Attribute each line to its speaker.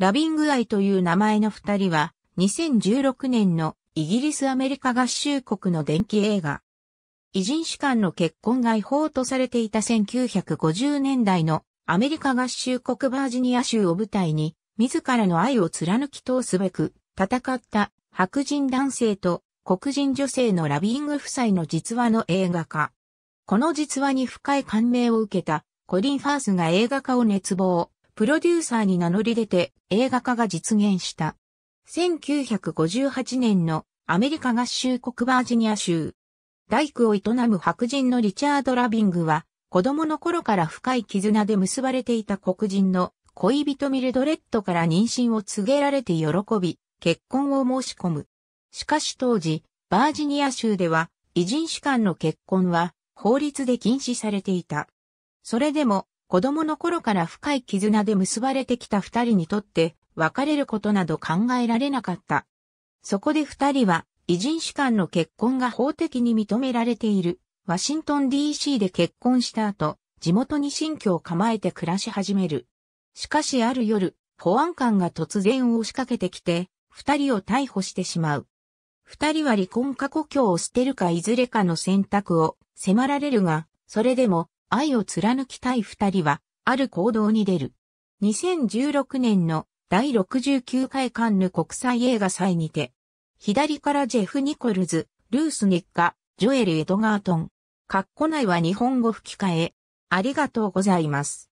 Speaker 1: ラビングアイという名前の二人は、2016年のイギリスアメリカ合衆国の電気映画。異人士間の結婚が違法とされていた1950年代のアメリカ合衆国バージニア州を舞台に、自らの愛を貫き通すべく、戦った白人男性と黒人女性のラビング夫妻の実話の映画化。この実話に深い感銘を受けたコリン・ファースが映画化を熱望。プロデューサーに名乗り出て映画化が実現した。1958年のアメリカ合衆国バージニア州。大工を営む白人のリチャード・ラビングは、子供の頃から深い絆で結ばれていた黒人の恋人ミルドレッドから妊娠を告げられて喜び、結婚を申し込む。しかし当時、バージニア州では、異人種間の結婚は法律で禁止されていた。それでも、子供の頃から深い絆で結ばれてきた二人にとって別れることなど考えられなかった。そこで二人は偉人士官の結婚が法的に認められているワシントン DC で結婚した後、地元に新居を構えて暮らし始める。しかしある夜、保安官が突然押しかけてきて、二人を逮捕してしまう。二人は離婚か故郷を捨てるかいずれかの選択を迫られるが、それでも愛を貫きたい二人は、ある行動に出る。2016年の第69回カンヌ国際映画祭にて、左からジェフ・ニコルズ、ルースッカ、ジョエル・エドガートン。カッコ内は日本語吹き替え。ありがとうございます。